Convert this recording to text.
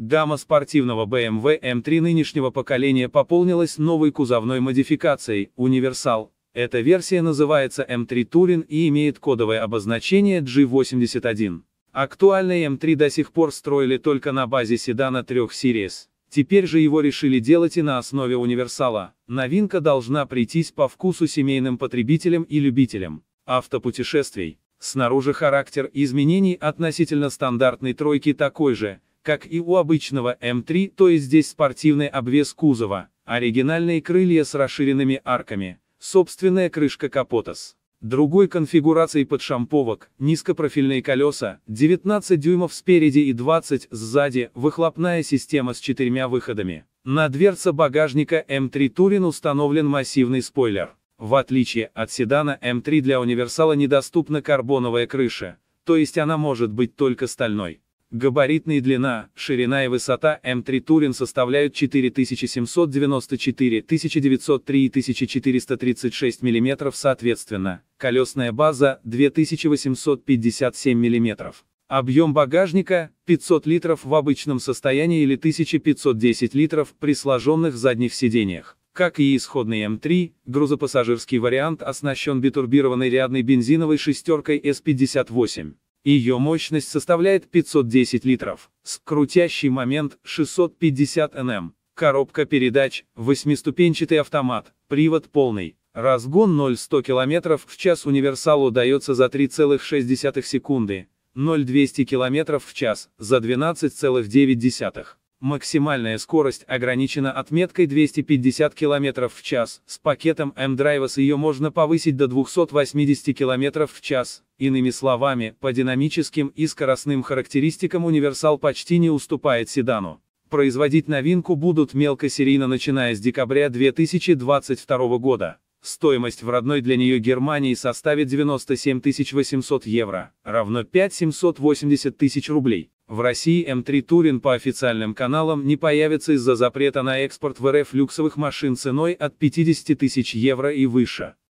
Гамма спортивного BMW M3 эм эм нынешнего поколения пополнилась новой кузовной модификацией «Универсал». Эта версия называется M3 эм Touring и имеет кодовое обозначение G81. Актуальный M3 до сих пор строили только на базе седана 3 Series. Теперь же его решили делать и на основе универсала. Новинка должна прийтись по вкусу семейным потребителям и любителям автопутешествий. Снаружи характер изменений относительно стандартной тройки такой же, как и у обычного М3, то есть здесь спортивный обвес кузова, а оригинальные крылья с расширенными арками, собственная крышка капота другой конфигурацией подшамповок, низкопрофильные колеса, 19 дюймов спереди и 20 сзади, выхлопная система с четырьмя выходами. На дверце багажника М3 Турин установлен массивный спойлер. В отличие от седана М3 для универсала недоступна карбоновая крыша, то есть она может быть только стальной. Габаритные длина, ширина и высота М3 Турин составляют 4794, 1903 и 1436 мм соответственно, колесная база 2857 мм. Объем багажника – 500 литров в обычном состоянии или 1510 литров при сложенных задних сидениях. Как и исходный М3, грузопассажирский вариант оснащен битурбированной рядной бензиновой шестеркой С58. Ее мощность составляет 510 литров, с крутящий момент 650 нм, коробка передач, восьмиступенчатый автомат, привод полный. Разгон 0-100 км в час универсалу дается за 3,6 секунды, 0-200 км в час за 12,9. Максимальная скорость ограничена отметкой 250 км в час, с пакетом M-Drivers ее можно повысить до 280 км в час. Иными словами, по динамическим и скоростным характеристикам универсал почти не уступает седану. Производить новинку будут мелкосерийно начиная с декабря 2022 года. Стоимость в родной для нее Германии составит 97 800 евро, равно 5 780 тысяч рублей. В России М3 Турин по официальным каналам не появится из-за запрета на экспорт в РФ люксовых машин ценой от 50 тысяч евро и выше.